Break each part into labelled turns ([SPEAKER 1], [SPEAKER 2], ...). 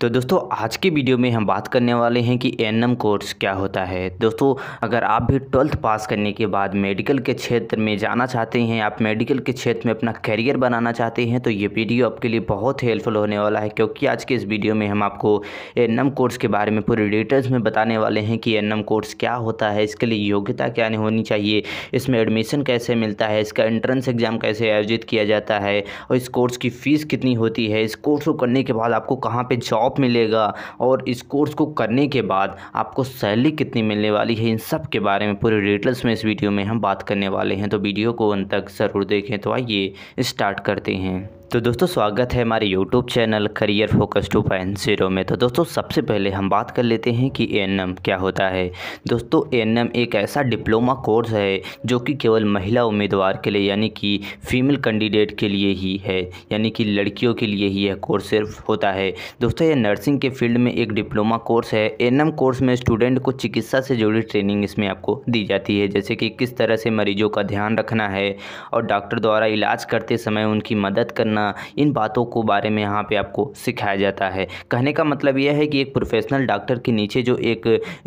[SPEAKER 1] तो दोस्तों आज के वीडियो में हम बात करने वाले हैं कि एन कोर्स क्या होता है दोस्तों अगर आप भी ट्वेल्थ पास करने के बाद मेडिकल के क्षेत्र में जाना चाहते हैं आप मेडिकल के क्षेत्र में अपना करियर बनाना चाहते हैं तो ये वीडियो आपके लिए बहुत हेल्पफुल होने वाला है क्योंकि आज के इस वीडियो में हम आपको एन कोर्स के बारे में पूरे डिटेल्स में बताने वाले हैं कि एन कोर्स क्या होता है इसके लिए योग्यता क्या होनी चाहिए इसमें एडमिशन कैसे मिलता है इसका एंट्रेंस एग्ज़ाम कैसे आयोजित किया जाता है और इस कोर्स की फ़ीस कितनी होती है इस कोर्स को करने के बाद आपको कहाँ पर जॉब जॉब मिलेगा और इस कोर्स को करने के बाद आपको सैलरी कितनी मिलने वाली है इन सब के बारे में पूरे डिटेल्स में इस वीडियो में हम बात करने वाले हैं तो वीडियो को अंत तक ज़रूर देखें तो आइए स्टार्ट करते हैं तो दोस्तों स्वागत है हमारे YouTube channel career focus two point zero में तो दोस्तों सबसे पहले हम बात कर लेते हैं कि ए क्या होता है दोस्तों ए एक ऐसा डिप्लोमा कोर्स है जो कि केवल महिला उम्मीदवार के लिए यानी कि फीमेल कैंडिडेट के लिए ही है यानी कि लड़कियों के लिए ही यह कोर्स सिर्फ होता है दोस्तों यह नर्सिंग के फील्ड में एक डिप्लोमा कोर्स है ए कोर्स में स्टूडेंट को चिकित्सा से जुड़ी ट्रेनिंग इसमें आपको दी जाती है जैसे कि किस तरह से मरीजों का ध्यान रखना है और डॉक्टर द्वारा इलाज करते समय उनकी मदद करना करना इन बातों को बारे में यहाँ पे आपको सिखाया जाता है कहने का मतलब यह है कि एक प्रोफेशनल डॉक्टर के नीचे जो एक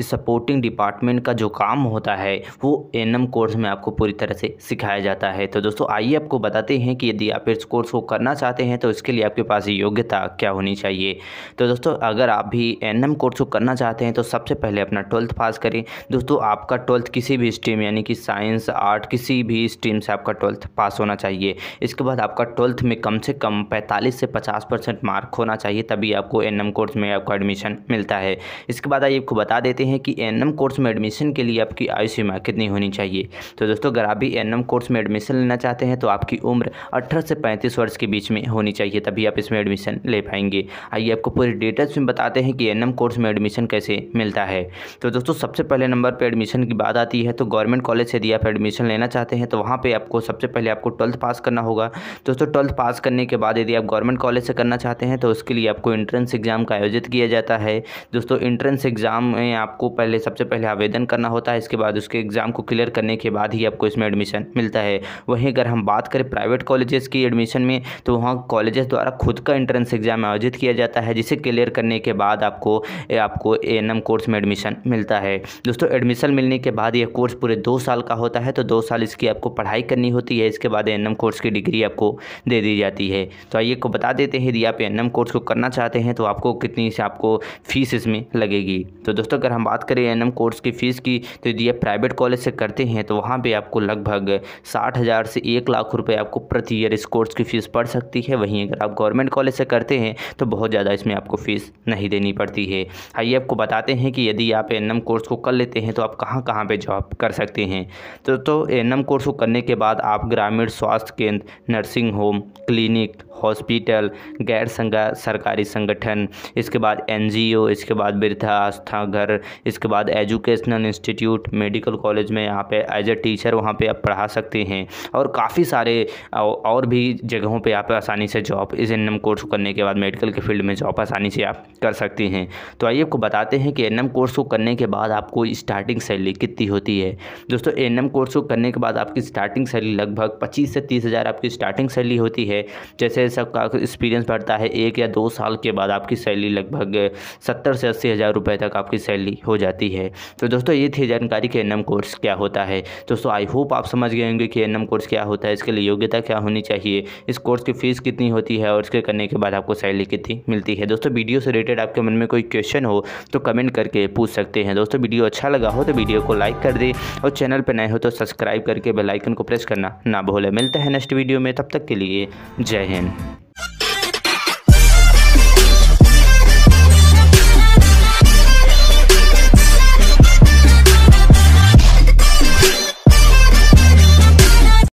[SPEAKER 1] सपोर्टिंग डिपार्टमेंट का जो काम होता है वो एन कोर्स में आपको पूरी तरह से सिखाया जाता है तो दोस्तों आइए आपको बताते हैं कि यदि आप इस कोर्स को करना चाहते हैं तो इसके लिए आपके पास योग्यता क्या होनी चाहिए तो दोस्तों अगर आप भी एन कोर्स को करना चाहते हैं तो सबसे पहले अपना ट्वेल्थ पास करें दोस्तों आपका ट्वेल्थ किसी भी स्ट्रीम यानी कि साइंस आर्ट किसी भी स्ट्रीम से आपका ट्वेल्थ पास होना चाहिए इसके बाद आपका ट्वेल्थ में कम से कम 45 से 50 परसेंट मार्क होना चाहिए तभी आपको एन कोर्स में आपको एडमिशन मिलता है इसके बाद आइए आपको बता देते हैं कि एन कोर्स में एडमिशन के लिए आपकी आयु सीमा कितनी होनी चाहिए तो दोस्तों अगर आप भी एन कोर्स में एडमिशन लेना चाहते हैं तो आपकी उम्र अठारह से पैंतीस वर्ष के बीच में होनी चाहिए तभी आप इसमें एडमिशन ले पाएंगे आइए आपको पूरी डिटेल्स में बताते हैं कि एन कोर्स में एडमिशन कैसे मिलता है तो दोस्तों सबसे पहले नंबर पर एडमिशन की बात आती है तो गवर्नमेंट कॉलेज से यदि आप एडमिशन लेना चाहते हैं तो वहाँ पर आपको सबसे पहले आपको ट्वेल्थ पास करना होगा दोस्तों ट्वेल्थ पास करने के बाद यदि आप गवर्नमेंट कॉलेज से करना चाहते हैं तो उसके लिए आपको इंट्रेंस एग्ज़ाम का आयोजित किया जाता है दोस्तों इंट्रेंस एग्ज़ाम में आपको पहले सबसे पहले आवेदन करना होता है इसके बाद उसके एग्ज़ाम को क्लियर करने के बाद ही आपको इसमें एडमिशन मिलता है वहीं अगर हम बात करें प्राइवेट कॉलेजेस की एडमिशन में तो वहाँ कॉलेजेस द्वारा खुद का एंट्रेंस एग्ज़ाम आयोजित किया जाता है जिसे क्लियर करने के बाद आपको आपको ए कोर्स में एडमिशन मिलता है दोस्तों एडमिशन मिलने के बाद यह कोर्स पूरे दो साल का होता है तो दो साल इसकी आपको पढ़ाई करनी होती है इसके बाद ए कोर्स की डिग्री आपको दे दी जाती है जाती है तो आइए को बता देते हैं यदि आप एन कोर्स को करना चाहते हैं तो आपको कितनी से आपको फ़ीस इसमें लगेगी तो दोस्तों अगर हम बात करें एन कोर्स की फ़ीस की तो यदि आप प्राइवेट कॉलेज से करते हैं तो वहाँ पर आपको लगभग साठ हज़ार से एक लाख रुपये आपको प्रति ईयर इस कोर्स की फ़ीस पड़ सकती है वहीं अगर आप गवर्नमेंट कॉलेज से करते हैं तो बहुत ज़्यादा इसमें आपको फ़ीस नहीं देनी पड़ती है आइए आपको बताते हैं कि यदि आप एन कोर्स को कर लेते हैं तो आप कहाँ कहाँ पे जॉब कर सकते हैं तो तो एन कोर्स को करने के बाद आप ग्रामीण स्वास्थ्य केंद्र nursing home clinic clinic hospital गैर सरकारी संगठन इसके बाद एनजीओ इसके बाद वृद्धा आस्था घर इसके बाद एजुकेशनल इंस्टीट्यूट मेडिकल कॉलेज में यहाँ पे एज ए टीचर वहाँ पे आप पढ़ा सकते हैं और काफ़ी सारे और भी जगहों पे आप आसानी से जॉब इस एन कोर्स करने के बाद मेडिकल के फील्ड में जॉब आसानी से आप कर सकते हैं तो आइए आपको बताते हैं कि एन कोर्स को करने के बाद आपको स्टार्टिंग सैलरी कितनी होती है दोस्तों एन कोर्स को करने के बाद आपकी स्टार्टिंग सैलरी लगभग पच्चीस से तीस हज़ार आपकी स्टार्टिंग सैलरी होती है जैसे जैसे आपका एक्सपीरियंस बढ़ता है एक या दो साल के बाद आपकी सैलरी लगभग सत्तर से अस्सी हज़ार रुपये तक आपकी सैलरी हो जाती है तो दोस्तों ये थी जानकारी कि एन कोर्स क्या होता है दोस्तों आई होप आप समझ गए होंगे कि एन कोर्स क्या होता है इसके लिए योग्यता क्या होनी चाहिए इस कोर्स की फ़ीस कितनी होती है और इसके करने के बाद आपको सैलरी कितनी मिलती है दोस्तों वीडियो से रिलेटेड आपके मन में कोई क्वेश्चन हो तो कमेंट करके पूछ सकते हैं दोस्तों वीडियो अच्छा लगा हो तो वीडियो को लाइक कर दें और चैनल पर नए हो तो सब्सक्राइब करके बेलाइकन को प्रेस करना ना भूलें मिलते हैं नेक्स्ट वीडियो में तब तक के लिए जय हिंद